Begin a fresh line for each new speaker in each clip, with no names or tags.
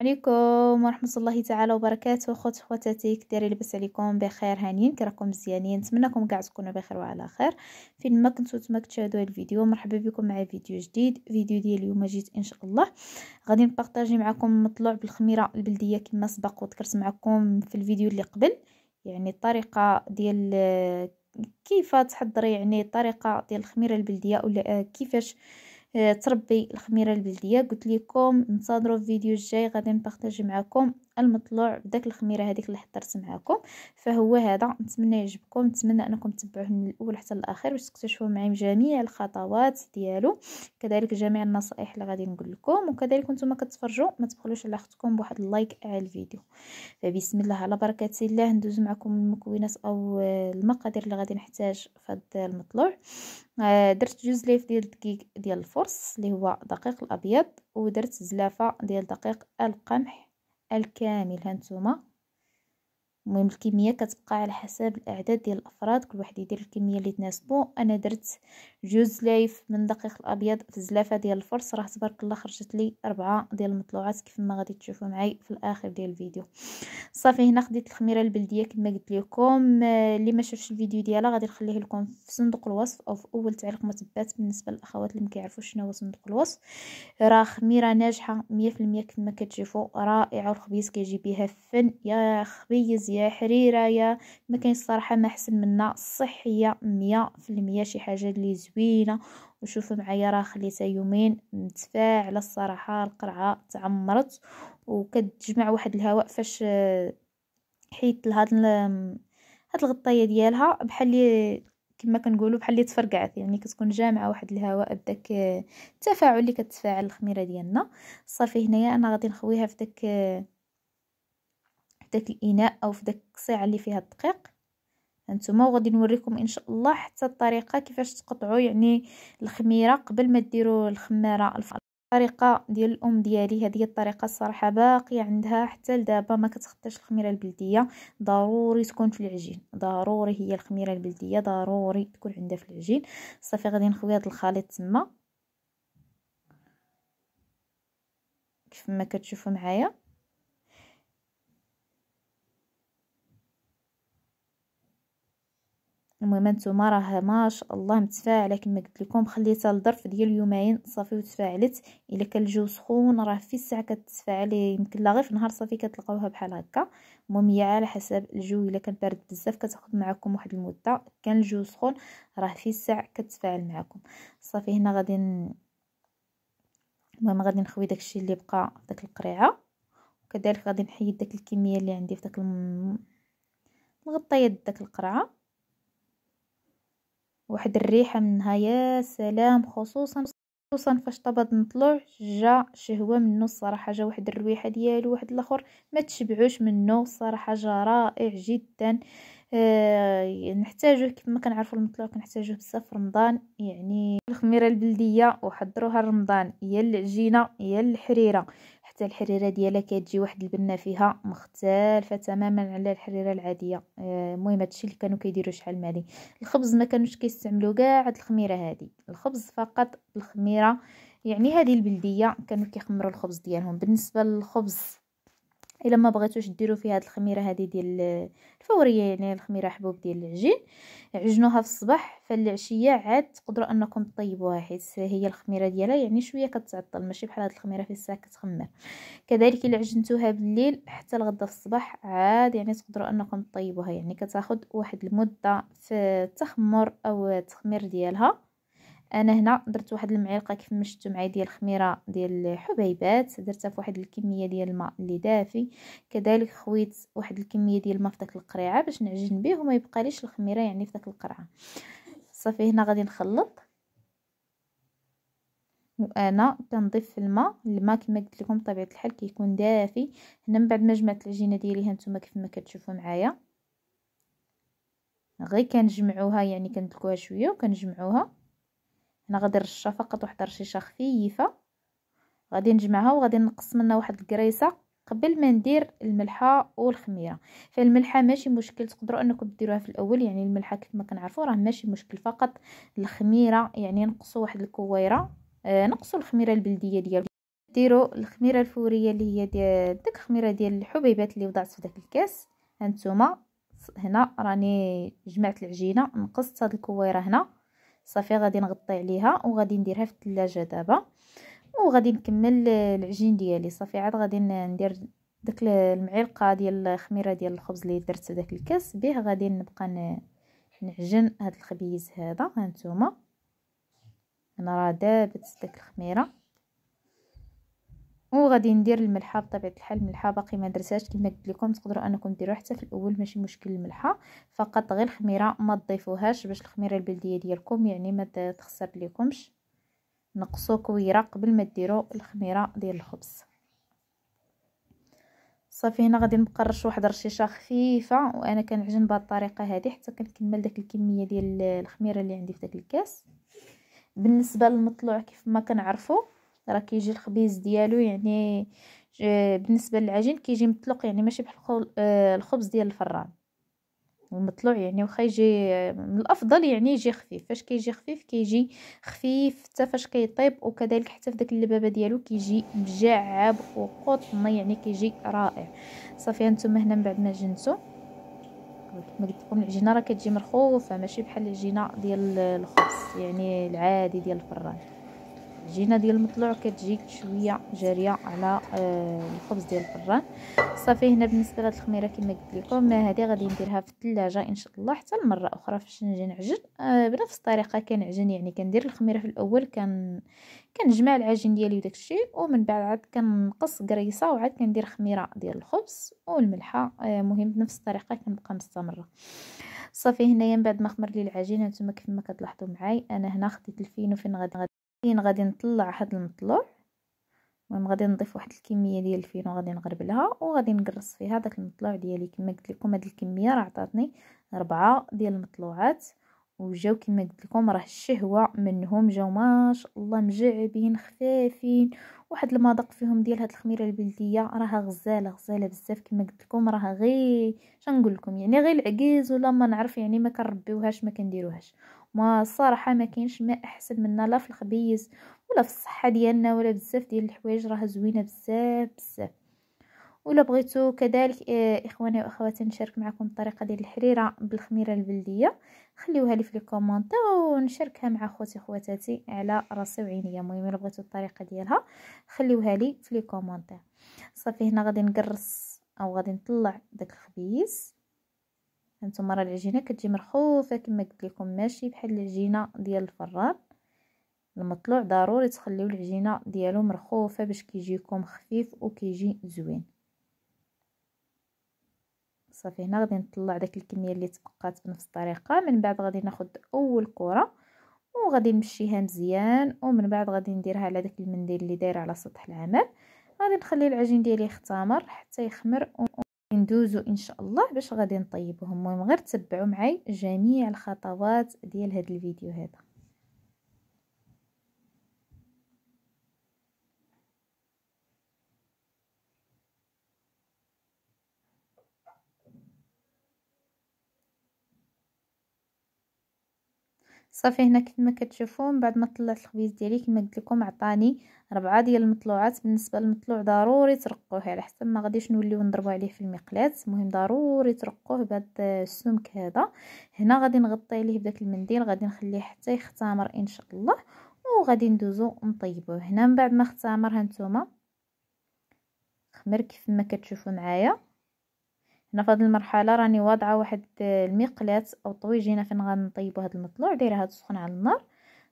عليكم ورحمه الله تعالى وبركاته خوت خواتاتي كديري لباس عليكم بخير هانيين كراكم مزيانين نتمنىكم كاع تكونوا بخير وعلى خير فين ما كنتو تما كتشاهدوا هاد الفيديو مرحبا بكم مع فيديو جديد فيديو ديال اليوم جيت ان شاء الله غادي نبارطاجي معكم مطلوع بالخميره البلديه كما سبق وذكرت معكم في الفيديو اللي قبل يعني الطريقه ديال كيف تحضري يعني الطريقه ديال الخميره البلديه ولا كيفاش تربي الخميره البلديه قلت لكم انتظروا الفيديو الجاي غادي نبارطاجي معكم المطلوع بداك الخميره هذيك اللي حضرت معكم فهو هذا نتمنى يعجبكم نتمنى انكم تبعوه من الاول حتى الاخر باش تكتشفوا معي جميع الخطوات ديالو كذلك جميع النصائح اللي غادي نقول لكم وكذلك نتوما كتفرجوا ما تبخلوش على اختكم بواحد اللايك على الفيديو فبسم الله على بركه الله ندوز معكم المكونات او المقادير اللي غادي نحتاج في هذا المطلوع آه، درت جوج ليف ديال الدقيق ديال الفرص اللي هو دقيق الابيض ودرت زلافه ديال دقيق القمح الكامل هانتوما المهم الكميه كتبقى على حساب الاعداد ديال الافراد كل واحد يدير الكميه اللي تناسبو انا درت جوج زلايف من دقيق الابيض في الزلافه ديال الفرص راه تبارك الله خرجت لي أربعة ديال المطلوعات كيف ما غادي تشوفوا معايا في الاخر ديال الفيديو صافي هنا خديت الخميره البلديه كما قلت لكم اللي ما شافش الفيديو ديالها غادي نخليه لكم في صندوق الوصف او في اول تعليق مثبت بالنسبه للاخوات اللي ما كيعرفوش شنو هو صندوق الوصف راه خميره ناجحه 100% كما كتشوفوا رائعه والخبيز كيجي بها فن يا خبيز هي حريرة يا ما كاين الصراحة ما احسن منها صحية مية في المية شي حاجة اللي زوينة وشوفوا معايا راه خليتها يومين متفاعلة الصراحة القرعة تعمرت وكتجمع واحد الهواء فاش آه، حيت لهاد هاد الغطايه ديالها بحال كما كنقولوا بحال اللي تفرقعت يعني كتكون جامعه واحد الهواء بداك آه، التفاعل اللي كتفاعل الخميره ديالنا صافي هنايا انا غادي نخويها في داك آه، داك الاناء او في داك القصيعه اللي فيها الدقيق هانتوما وغادي نوريكم ان شاء الله حتى الطريقه كيفاش تقطعوا يعني الخميره قبل ما ديروا الخماره الفرق. الطريقه ديال الام ديالي هذه الطريقه الصراحه باقيه عندها حتى لدابا ما كتخطاش الخميره البلديه ضروري تكون في العجين ضروري هي الخميره البلديه ضروري تكون عندها في العجين صافي غادي نخوي هذا الخليط تما كيف ما كتشوفوا معايا المهم نتوما راه ما شاء الله متفاعله كما قلت لكم خليتها لظرف ديال يومين صافي وتفاعلت الا كان الجو سخون راه في الساعه كتفاعل يمكن لا غير في النهار صافي كتلقاوها بحال هكا المهم هي على حسب الجو الا كان بارد بزاف كتاخذ معكم واحد المده كان الجو سخون راه في الساعه كتفاعل معكم صافي هنا غادي المهم غادي نخوي داكشي اللي بقى داك القريعه وكذلك غادي نحيد داك الكميه اللي عندي في داك الم... داك القرعه واحد الريحة منها يا سلام خصوصا خصوصا فاش طبض نطلع جا شهوة منه الصراحة جا واحد الريحة ديالو واحد الاخر ما تشبعوش منه الصراحة جا رائع جدا آه نحتاجوه كيف ما كنعرفوا المطلع كنحتاجوه بزاف في رمضان يعني الخميره البلديه وحضروها رمضان هي العجينه هي الحريره حتى الحريره ديالها كتجي واحد البنه فيها مختلفه تماما على الحريره العاديه آه، المهم هادشي اللي كانوا كيديروا شحال مالي الخبز ما كانوش كيستعملوا كاع هاد الخميره هذه الخبز فقط الخميره يعني هذه البلديه كانوا كيخمروا الخبز ديالهم بالنسبه للخبز الا ما بغيتوش ديروا في هاد الخميره هادي ديال الفوريه يعني الخميره حبوب ديال العجين عجنوها في الصباح فالعشيه عاد تقدروا انكم طيبوها حيت هي الخميره ديالها يعني شويه كتعطل ماشي بحال هاد الخميره في الساعه كتخمر كذلك الا عجنتوها بالليل حتى الغدا في الصباح عاد يعني تقدروا انكم طيبوها يعني كتاخد واحد المده في التخمر او التخمير ديالها انا هنا درت واحد المعلقه كيف ما شفتوا معايا ديال الخميره ديال الحبيبات درتها في واحد الكميه ديال الماء اللي دافي كذلك خويت واحد الكميه ديال الماء في داك القريعه باش نعجن به وما يبقاليش الخميره يعني في داك القرعه صافي هنا غادي نخلط وانا كنضيف الماء الماء كما قلت لكم بطبيعه الحال كيكون دافي هنا من بعد ما جمعت العجينه ديالي ها نتوما كيف ما كتشوفوا معايا غير كنجمعوها يعني كندلكوها شويه وكنجمعوها هنا غادي نرشها فقط واحد الرشيشه خفيفه غادي نجمعها وغادي نقص منها واحد الكريسه قبل ما ندير الملحه والخميره فالملحه ماشي مشكل تقدروا انكم ديروها في الاول يعني الملحه كيف ما كنعرفوا راه ماشي مشكل فقط الخميره يعني نقصوا واحد الكويره آه نقصوا الخميره البلديه ديال ديروا الخميره الفوريه اللي هي ديال ديك الخميره ديال الحبيبات اللي وضعت في داك الكاس هانتوما هنا راني جمعت العجينه نقصت هاد الكويره هنا صافي غادي نغطي عليها وغادي نديرها في الثلاجه دابا وغادي نكمل العجين ديالي صافي عاد غادي ندير داك المعلقه ديال الخميره ديال الخبز اللي درت داك الكاس به غادي نبقى نعجن هاد الخبيز هذا هانتوما انا راه دابت داك الخميره وغادي ندير الملحه بطبيعه الحال الملحه باقي ما درتهاش كما قلت لكم تقدروا انكم ديروا حتى في الاول ماشي مشكل الملحه فقط غير الخميره ما تضيفوهاش باش الخميره البلديه ديالكم يعني ما تخسر لكمش نقصوا كويره قبل ما ديروا الخميره ديال الخبز صافي هنا غادي نقرش واحد رشيشه خفيفه وانا كنعجن بهاد الطريقه هذه حتى كنكمل داك الكميه ديال الخميره اللي عندي في داك الكاس بالنسبه للمطلوع كيف ما كنعرفوا راه كيجي الخبيز ديالو يعني بالنسبه للعجين كيجي مطلق يعني ماشي بحال آه، الخبز ديال الفران المطلوع يعني واخا يجي من الافضل يعني يجي خفيف فاش كيجي خفيف كيجي خفيف حتى فاش كيطيب وكذلك حتى في داك اللبابه ديالو كيجي مجعب وقطن يعني كيجي رائع صافي هانتوما هنا من بعد ما جنتو كما قلت لكم العجينه راه كتجي مرخوفه ماشي بحال العجينه ديال الخبز يعني العادي ديال الفران العجينه ديال المطلوع كتجيك شويه جاريه على آه، الخبز ديال الفران صافي هنا بالنسبه لهاد الخميره كما قلت لكم هادي غادي نديرها في الثلاجه ان شاء الله حتى لمره اخرى فاش نجي نعجن آه، بنفس الطريقه كنعجن يعني كندير الخميره في الاول كان كنجمع العجين ديالي وداك الشيء ومن بعد عاد كنقص قريصة وعاد كندير خميره ديال الخبز والملحه آه، مهم بنفس الطريقه كنبقى مستمره صافي هنايا من بعد ما خمر لي العجينه نتوما كيف ما كتلاحظوا معاي انا هنا خديت الفينو فين غادي فين غادي نطلع هاد المطلع المهم غادي نضيف واحد الكميه ديال الفين وغادي نغربلها وغادي نقرص فيها داك المطلع ديالي كما قلت لكم هاد الكميه راه عطاتني ربعة ديال المطلوعات وجاو كما قلت لكم راه الشهوه منهم جاو ما شاء الله مجعبين خفافين واحد المذاق فيهم ديال هاد الخميره البلديه راها غزاله غزاله بزاف كما قلت لكم راها غير شنقول لكم يعني غير العكيز ولا ما نعرف يعني ما كنربيوهاش ما كنديروهاش ما الصراحة ما كاينش ما احسن منها لا في الخبيز ولا في الصحة ديالنا ولا بزاف ديال الحوايج راه زوينة بزاف بزاف ولا بغيتو كذلك آه، اخواني واخواتي نشارك معكم الطريقه ديال الحريره بالخميره البلديه خليوها لي في لي كومونتير ونشاركها مع خوتي خواتاتي على راسي وعيني المهم الا بغيتو الطريقه ديالها خليوها لي في لي كومونتير صافي هنا غادي نقرص او غادي نطلع داك الخبيز هانتوما راه العجينه كتجي مرخوفه كما قلت لكم ماشي بحال العجينه ديال الفران المطلوع ضروري تخليو العجينه ديالو مرخوفه باش كيجيكم خفيف وكيجي زوين صافي هنا غادي نطلع داك الكميه اللي تبقات بنفس الطريقه من بعد غادي ناخذ اول كره وغادي نمشيها مزيان ومن بعد غادي نديرها على داك المنديل اللي داير على سطح العمل غادي نخلي العجين ديالي يختمر حتى يخمر ندوزو ان شاء الله باش غادي نطيبوهم المهم غير تبعوا معي جميع الخطوات ديال هذا الفيديو هذا صافي هنا كيفما كتشوفوا من بعد ما طلعت الخبيز ديالي كما قلت لكم عطاني ربعة ديال المطلوعات بالنسبه للمطلوع ضروري ترقوه على حسب ما غاديش نوليو نضربوا عليه في المقلاة المهم ضروري ترقوه بهذا السمك هذا هنا غادي نغطي عليه بداك المنديل غادي نخليه حتى يختمر ان شاء الله وغادي ندوزو نطيبوه هنا من بعد ما اختمر هانتوما خمر كيف ما كتشوفوا معايا انا في هذه المرحله راني واضعه واحد المقلاه او طويجينه فين غنطيبوا هذا المطلوع دايره سخون على النار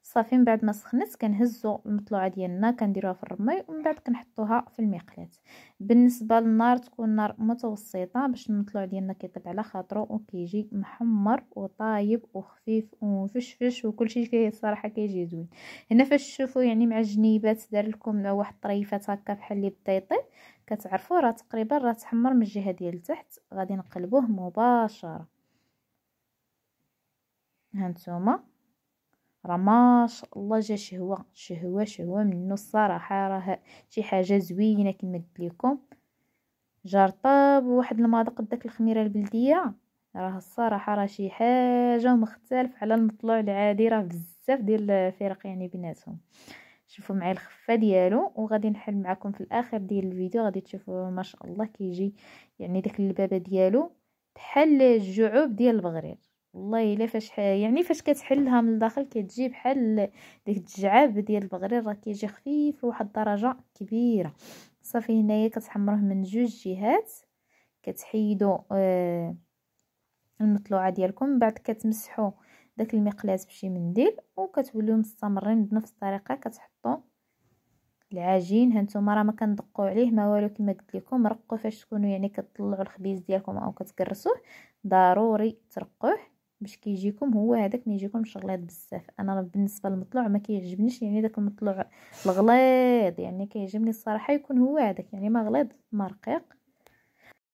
صافي من بعد ما سخنت كنهزو المطلوعه ديالنا كنديروها في الرمي ومن بعد كنحطوها في المقلاة بالنسبه للنار تكون نار متوسطه باش المطلوع ديالنا كيطيب على خاطرو وكيجي محمر وطايب وخفيف ومفشفش شيء فيه الصراحه كيجي زوين هنا فاش تشوفوا يعني مع الجنيبات دار لكم واحد الطريفات هكا بحال اللي بطيطي كتعرفوا راه تقريبا راه تحمر من الجهه ديال التحت غادي نقلبوه مباشره هانتوما راه ما شاء الله جا شهوة شهوة شهوة منو الصراحة راه شي حاجة زوينة كما قلت لكم جا رطب وواحد المذاق داك الخميرة البلدية راه الصراحة راه شي حاجة مختلف على المطلوع العادي راه بزاف ديال الفرق يعني بيناتهم شوفوا معايا الخفه ديالو وغادي نحل معكم في الاخر ديال الفيديو غادي تشوفوا ما شاء الله كيجي يعني داك اللبابه ديالو تحل الجعوب ديال البغرير والله الا فاش يعني فاش كتحلها من الداخل كتجي بحال ديك الجعاب ديال البغرير راه كيجي خفيف لواحد الدرجه كبيره صافي هنايا كتحمروه من جوج جهات كتحيدوا آه المطلوعه ديالكم بعد كتمسحوا داك المقلاه بشي منديل وكتوليو مستمرين بنفس الطريقه كتحطوا العجين هانتوما راه ما كندقوا عليه ما والو كما قلت لكم رقوا فاش تكونوا يعني كتطلعوا الخبيز ديالكم او كتكرسوه ضروري ترقوه باش كيجيكم هو هذاك يجيكمش غليظ بزاف انا بالنسبه للمطلوع ما كيعجبنيش يعني داك المطلوع الغليظ يعني كيعجبني الصراحه يكون هو هذاك يعني ما غليظ ما رقيق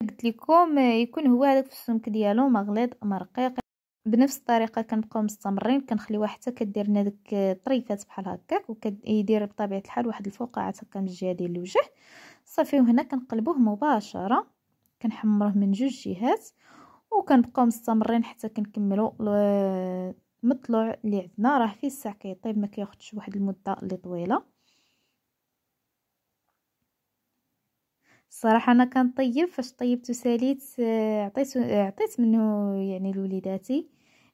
قلت لكم يكون هو هذاك في السمك ديالو ما غليظ ما رقيق بنفس الطريقه كنبقاو مستمرين كنخليوها حتى كدير لنا ديك طريفات بحال هكاك وكيدير بطبيعه الحال واحد الفقاعات هكا من الجهه ديال الوجه صافي وهنا كنقلبوه مباشره كنحمروه من جوج جهات وكنبقاو مستمرين حتى كنكملوا المطلوع اللي عندنا راه فيه الساع كيطيب ما كياخذش واحد المده اللي طويله صراحة انا كنطيب فاش طيبت وساليت آه، عطيت آه، عطيت منه يعني لوليداتي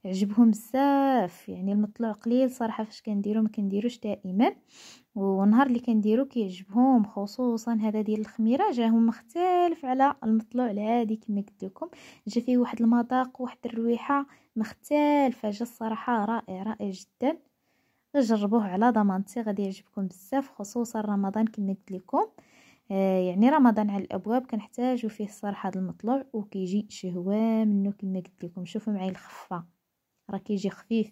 عجبهم بزاف يعني المطلوع قليل صراحه فاش كنديرو ما كنديروش دائما والنهار اللي كنديرو كيعجبهم خصوصا هذا ديال الخميره جاهم مختلف على المطلوع العادي كما قلت لكم جا فيه واحد المذاق واحد الريحه مختلفه جا الصراحه رائع رائع جدا جربوه على ضمانتي غادي يعجبكم بزاف خصوصا رمضان كما قلت لكم آه، يعني رمضان على الابواب كنحتاجو فيه الصراحه هذا المطلوع وكيجي شهوه منه كما قلت لكم شوفوا معايا الخفه راه كيجي خفيف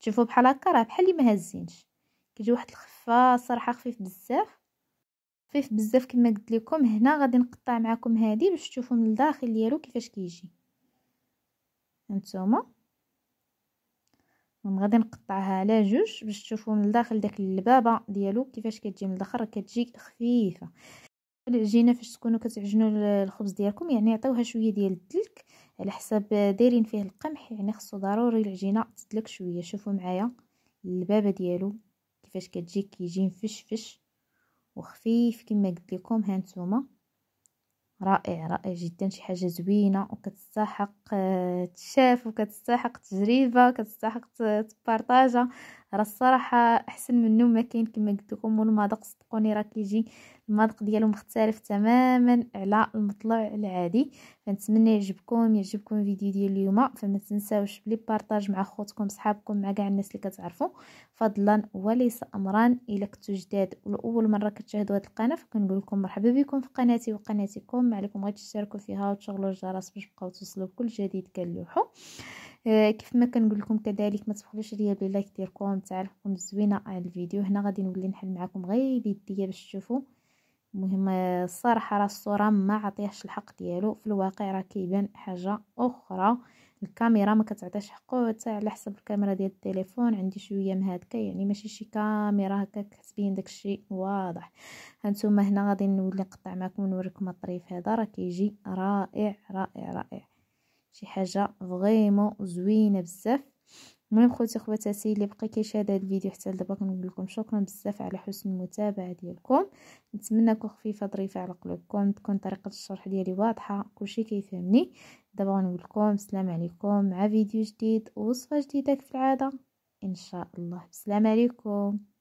تشوفو بحال هكا راه بحال اللي ما هزينش كيجي واحد الخفه صراحه خفيف بزاف خفيف بزاف كما قلت لكم هنا غادي نقطع معكم هذه باش تشوفوا من الداخل ديالو كيفاش كيجي هانتوما غادي نقطعها على جوج باش تشوفوا من الداخل داك اللبابه ديالو كيفاش كتجي من الاخر كتجي خفيفه العجينه فاش تكونوا كتعجنوا الخبز ديالكم يعني عطيوها شويه ديال الدلك على حساب دايرين فيه القمح يعني خصو ضروري العجينه تدلك شويه شوفوا معايا اللبابه ديالو كيفاش كتجي كيجي مفشفش وخفيف كما قلت لكم ها نتوما رائع رائع جدا شي حاجه زوينه وكتستحق آه، تشاف وكتستحق تجربه كتستحق تبارطاجا راه الصراحه احسن منه ما كاين كما قلت لكم والمذاق صدقوني راه كيجي المذاق ديالو مختلف تماما على المطلع العادي فنتمنى يعجبكم يعجبكم الفيديو ديال اليوم فما تنساوش بلي بارطاج مع خوتكم صحابكم مع كاع الناس اللي كتعرفوا فضلا وليس امرا الا كنتو جداد ولاول مره كتشاهدوا هذه القناه فكنقول لكم مرحبا بكم في قناتي وقناتكم ما عليكم غير تشتركوا فيها وتشغلوا الجرس باش تبقاو توصلوا بكل جديد كنلوحو آه، كيف ما كنقول لكم كذلك ما تفقدوش ليا اللايك ديالكم تاع زوينه الزوينه على الفيديو هنا غادي نولي نحل معكم غير بيديا باش تشوفوا المهم الصراحه آه، راه الصوره ما عطيهش الحق ديالو في الواقع راه كيبان حاجه اخرى الكاميرا ما كتعطيش حقه حتى على حسب الكاميرا ديال التليفون عندي شويه مهادكه يعني ماشي شي كاميرا هكاك كتبين داكشي واضح هانتوما هنا غادي نولي نقطع معكم ونوريكم الطريف هذا راه كيجي رائع رائع رائع شي حاجه فريمون زوينه بزاف المهم خوتي خواتاتي اللي بقى كيشاهد هذا الفيديو حتى لدابا كنقول لكم شكرا بزاف على حسن المتابعه ديالكم نتمنى تكون خفيفه ظريفه على قلوبكم تكون طريقه الشرح ديالي واضحه كلشي كيفهمني دابا غنقول لكم السلام عليكم مع فيديو جديد ووصفه جديده كالعاده ان شاء الله السلام عليكم